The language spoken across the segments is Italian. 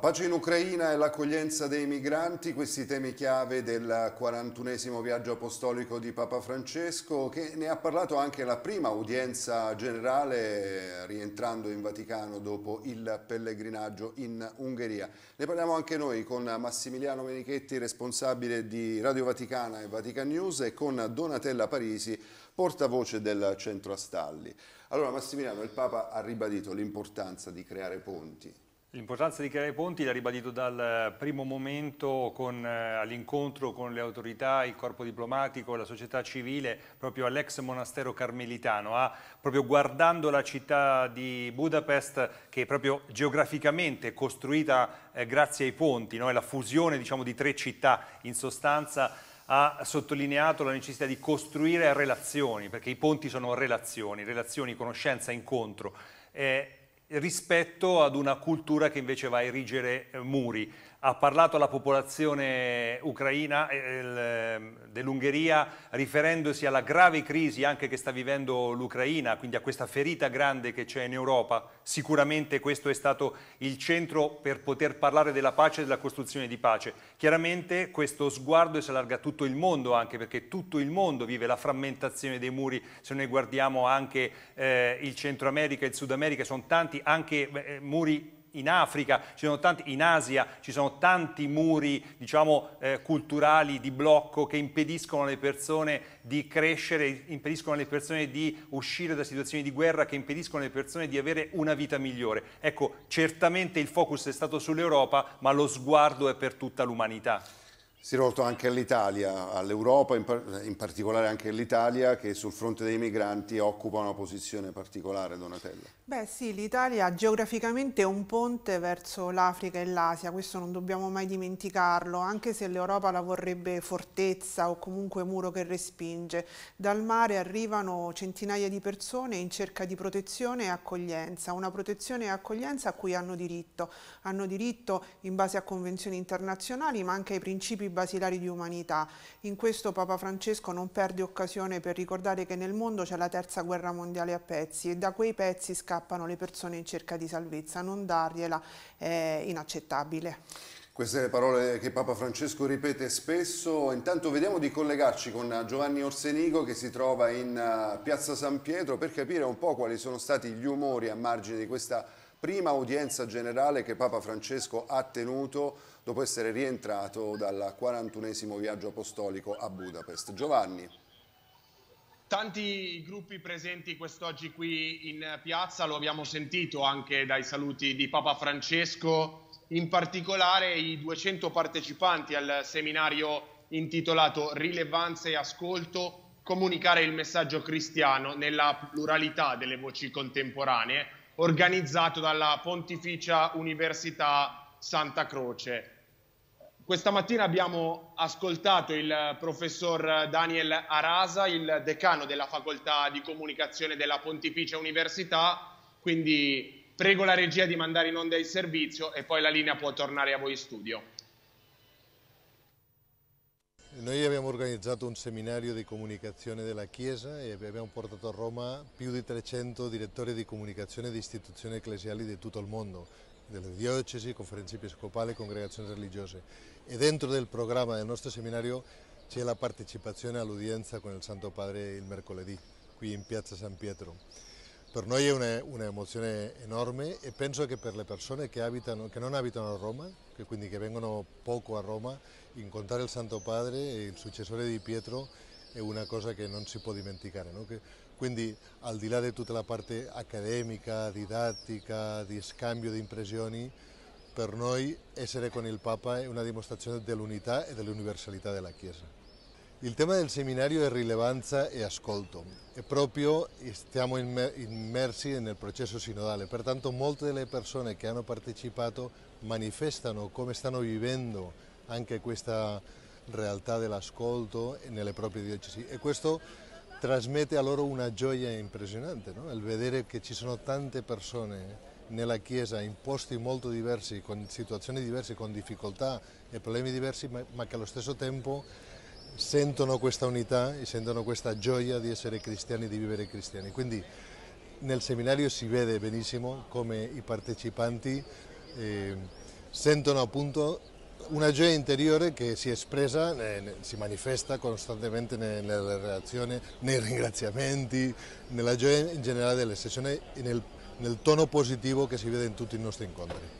La pace in Ucraina e l'accoglienza dei migranti, questi temi chiave del 41 viaggio apostolico di Papa Francesco, che ne ha parlato anche la prima udienza generale rientrando in Vaticano dopo il pellegrinaggio in Ungheria. Ne parliamo anche noi con Massimiliano Menichetti, responsabile di Radio Vaticana e Vatican News, e con Donatella Parisi, portavoce del Centro Astalli. Allora Massimiliano, il Papa ha ribadito l'importanza di creare ponti L'importanza di creare ponti l'ha ribadito dal primo momento eh, all'incontro con le autorità, il corpo diplomatico, la società civile, proprio all'ex monastero carmelitano, ha, ah, proprio guardando la città di Budapest che è proprio geograficamente costruita eh, grazie ai ponti, no? è la fusione diciamo, di tre città in sostanza ha sottolineato la necessità di costruire relazioni, perché i ponti sono relazioni, relazioni, conoscenza, incontro. Eh, rispetto ad una cultura che invece va a erigere eh, muri ha parlato alla popolazione ucraina eh, ehm, dell'Ungheria riferendosi alla grave crisi anche che sta vivendo l'Ucraina, quindi a questa ferita grande che c'è in Europa. Sicuramente questo è stato il centro per poter parlare della pace e della costruzione di pace. Chiaramente questo sguardo si allarga a tutto il mondo anche perché tutto il mondo vive la frammentazione dei muri, se noi guardiamo anche eh, il Centro America e il Sud America sono tanti anche eh, muri in Africa, tanti, in Asia ci sono tanti muri diciamo, eh, culturali di blocco che impediscono alle persone di crescere, impediscono alle persone di uscire da situazioni di guerra, che impediscono alle persone di avere una vita migliore. Ecco, certamente il focus è stato sull'Europa, ma lo sguardo è per tutta l'umanità. Si è rivolto anche all'Italia, all'Europa, in, par in, particolare anche all'Italia, che sul fronte dei migranti occupa una posizione particolare, Donatella. Beh sì, l'Italia geograficamente è un ponte verso l'Africa e l'Asia, questo non dobbiamo mai dimenticarlo, anche se l'Europa la vorrebbe fortezza o comunque muro che respinge. Dal mare arrivano centinaia di persone in cerca di protezione e accoglienza, una protezione e accoglienza a cui hanno diritto. Hanno diritto in base a convenzioni internazionali, ma anche ai principi principi basilari di umanità. In questo Papa Francesco non perde occasione per ricordare che nel mondo c'è la terza guerra mondiale a pezzi e da quei pezzi scappano le persone in cerca di salvezza. Non dargliela è inaccettabile. Queste le parole che Papa Francesco ripete spesso. Intanto vediamo di collegarci con Giovanni Orsenigo che si trova in eh, Piazza San Pietro per capire un po' quali sono stati gli umori a margine di questa prima udienza generale che Papa Francesco ha tenuto dopo essere rientrato dal 41 viaggio apostolico a Budapest. Giovanni. Tanti gruppi presenti quest'oggi qui in piazza, lo abbiamo sentito anche dai saluti di Papa Francesco, in particolare i 200 partecipanti al seminario intitolato Rilevanza e ascolto, comunicare il messaggio cristiano nella pluralità delle voci contemporanee, organizzato dalla Pontificia Università Santa Croce. Questa mattina abbiamo ascoltato il professor Daniel Arasa, il decano della facoltà di comunicazione della Pontificia Università, quindi prego la regia di mandare in onda il servizio e poi la linea può tornare a voi in studio. Noi abbiamo organizzato un seminario di comunicazione della Chiesa e abbiamo portato a Roma più di 300 direttori di comunicazione di istituzioni ecclesiali di tutto il mondo, delle diocesi, conferenze episcopali, congregazioni religiose. E dentro del programma del nostro seminario c'è la partecipazione all'udienza con il Santo Padre il mercoledì, qui in Piazza San Pietro. Per noi è un'emozione enorme e penso che per le persone che, abitano, che non abitano a Roma, che quindi che vengono poco a Roma, incontrare il Santo Padre e il successore di Pietro è una cosa che non si può dimenticare. No? Che, quindi al di là di tutta la parte accademica, didattica, di scambio di impressioni, per noi essere con il Papa è una dimostrazione dell'unità e dell'universalità della Chiesa. Il tema del seminario è rilevanza e ascolto È proprio stiamo immersi nel processo sinodale, pertanto molte delle persone che hanno partecipato manifestano come stanno vivendo anche questa realtà dell'ascolto nelle proprie diocesi e questo trasmette a loro una gioia impressionante, no? il vedere che ci sono tante persone nella Chiesa in posti molto diversi, con situazioni diverse, con difficoltà e problemi diversi, ma, ma che allo stesso tempo sentono questa unità e sentono questa gioia di essere cristiani, di vivere cristiani. Quindi nel seminario si vede benissimo come i partecipanti eh, sentono appunto una gioia interiore che si espressa, si manifesta costantemente nelle relazioni, nei ringraziamenti, nella gioia in generale delle sessioni e nel, nel tono positivo che si vede in tutti i nostri incontri.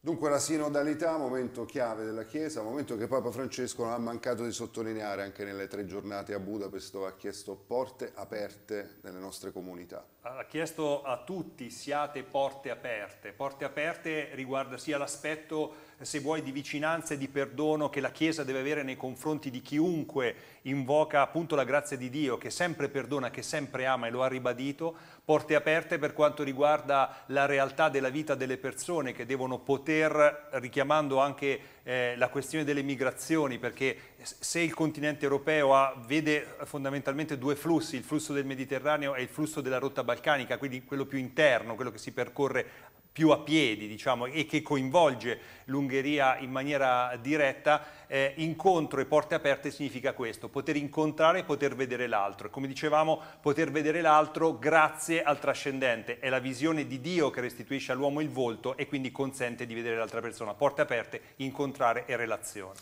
Dunque la sinodalità, momento chiave della Chiesa, momento che Papa Francesco non ha mancato di sottolineare anche nelle tre giornate a Budapest dove ha chiesto porte aperte nelle nostre comunità ha chiesto a tutti siate porte aperte. Porte aperte riguarda sia l'aspetto, se vuoi, di vicinanza e di perdono che la Chiesa deve avere nei confronti di chiunque invoca appunto la grazia di Dio, che sempre perdona, che sempre ama e lo ha ribadito. Porte aperte per quanto riguarda la realtà della vita delle persone che devono poter, richiamando anche eh, la questione delle migrazioni, perché se il continente europeo ha, vede fondamentalmente due flussi, il flusso del Mediterraneo e il flusso della rotta balcanica, quindi quello più interno, quello che si percorre più a piedi diciamo, e che coinvolge l'Ungheria in maniera diretta, eh, incontro e porte aperte significa questo, poter incontrare e poter vedere l'altro. Come dicevamo, poter vedere l'altro grazie al trascendente, è la visione di Dio che restituisce all'uomo il volto e quindi consente di vedere l'altra persona. Porte aperte, incontrare e relazione.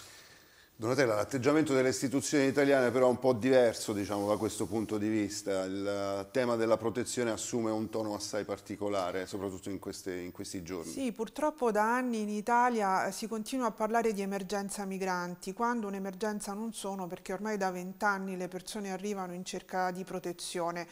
Donatella, l'atteggiamento delle istituzioni italiane però è un po' diverso diciamo, da questo punto di vista. Il tema della protezione assume un tono assai particolare, soprattutto in, queste, in, questi giorni. Sì, purtroppo da anni in Italia eh, si continua a parlare di emergenza migranti, quando un'emergenza non sono, perché ormai da vent'anni le persone arrivano in cerca di protezione.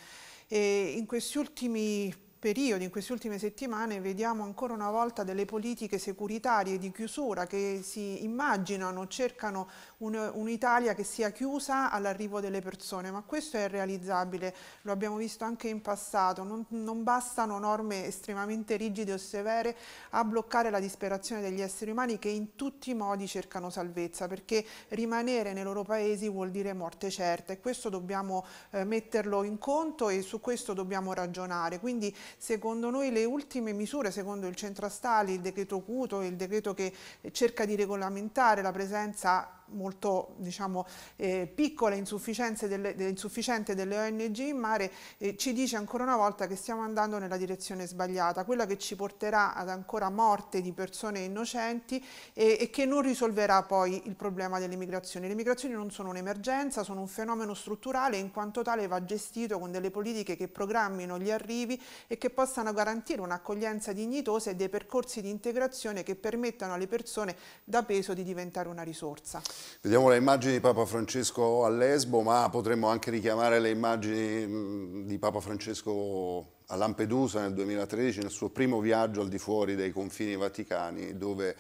E in questi ultimi periodi, in queste ultime settimane, vediamo ancora una volta delle politiche securitarie di chiusura che si immaginano, cercano un'Italia un che sia chiusa all'arrivo delle persone, ma questo è irrealizzabile, lo abbiamo visto anche in passato, non, non bastano norme estremamente rigide o severe a bloccare la disperazione degli esseri umani che in tutti i modi cercano salvezza, perché rimanere nei loro paesi vuol dire morte certa e questo dobbiamo eh, metterlo in conto e su questo dobbiamo ragionare. Quindi secondo noi le ultime misure, secondo il Centrastali, il decreto Cuto, il decreto che cerca di regolamentare la presenza molto diciamo, eh, piccola insufficienza delle, insufficiente delle ONG in mare eh, ci dice ancora una volta che stiamo andando nella direzione sbagliata, quella che ci porterà ad ancora morte di persone innocenti e, e che non risolverà poi il problema delle migrazioni. Le migrazioni non sono un'emergenza, sono un fenomeno strutturale e in quanto tale va gestito con delle politiche che programmino gli arrivi e che possano garantire un'accoglienza dignitosa e dei percorsi di integrazione che permettano alle persone da peso di diventare una risorsa. Vediamo le immagini di Papa Francesco a Lesbo, ma potremmo anche richiamare le immagini di Papa Francesco a Lampedusa nel 2013, nel suo primo viaggio al di fuori dei confini vaticani, dove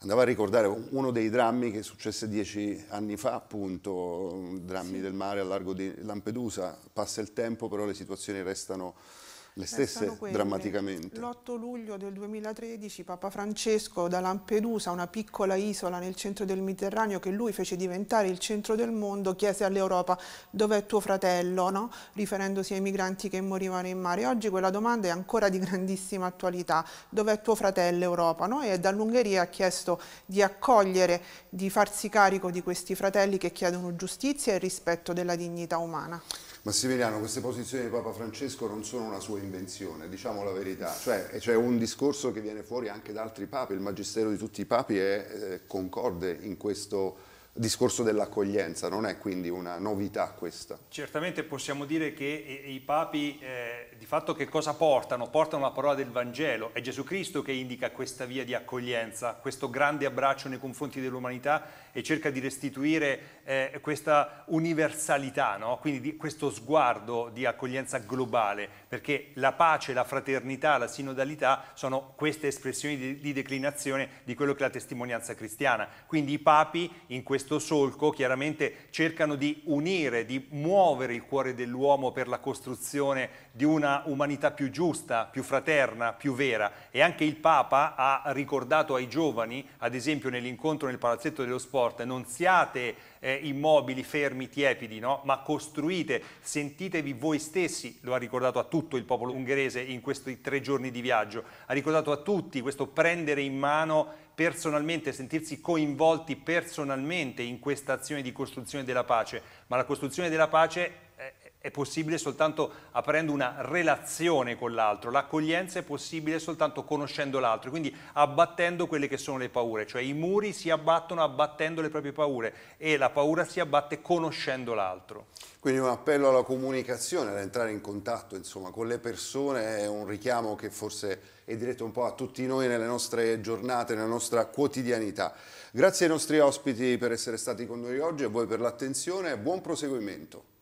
andava a ricordare uno dei drammi che successe dieci anni fa, appunto, drammi sì. del mare a largo di Lampedusa. Passa il tempo, però le situazioni restano le eh, stesse drammaticamente. L'8 luglio del 2013 Papa Francesco da Lampedusa, una piccola isola nel centro del Mediterraneo che lui fece diventare il centro del mondo, chiese all'Europa dov'è tuo fratello, no? riferendosi ai migranti che morivano in mare. Oggi quella domanda è ancora di grandissima attualità, dov'è tuo fratello Europa? No? E dall'Ungheria ha chiesto di accogliere, di farsi carico di questi fratelli che chiedono giustizia e rispetto della dignità umana. Massimiliano, queste posizioni di Papa Francesco non sono una sua invenzione, diciamo la verità, cioè c'è un discorso che viene fuori anche da altri papi, il magistero di tutti i papi è eh, concorde in questo discorso dell'accoglienza, non è quindi una novità questa. Certamente possiamo dire che i papi eh, di fatto che cosa portano? Portano la parola del Vangelo, è Gesù Cristo che indica questa via di accoglienza, questo grande abbraccio nei confronti dell'umanità e cerca di restituire eh, questa universalità, no? quindi di, questo sguardo di accoglienza globale, perché la pace, la fraternità, la sinodalità sono queste espressioni di, di declinazione di quello che è la testimonianza cristiana. Quindi i papi in questo questo solco chiaramente cercano di unire, di muovere il cuore dell'uomo per la costruzione di una umanità più giusta, più fraterna, più vera. E anche il Papa ha ricordato ai giovani, ad esempio nell'incontro nel Palazzetto dello Sport, non siate eh, immobili, fermi, tiepidi, no? ma costruite, sentitevi voi stessi, lo ha ricordato a tutto il popolo ungherese in questi tre giorni di viaggio, ha ricordato a tutti questo prendere in mano personalmente, sentirsi coinvolti personalmente in questa azione di costruzione della pace, ma la costruzione della pace eh, è possibile soltanto aprendo una relazione con l'altro, l'accoglienza è possibile soltanto conoscendo l'altro, quindi abbattendo quelle che sono le paure, cioè i muri si abbattono abbattendo le proprie paure e la paura si abbatte conoscendo l'altro. Quindi un appello alla comunicazione, ad entrare in contatto insomma, con le persone, è un richiamo che forse è diretto un po' a tutti noi nelle nostre giornate, nella nostra quotidianità. Grazie ai nostri ospiti per essere stati con noi oggi, a voi per l'attenzione e buon proseguimento.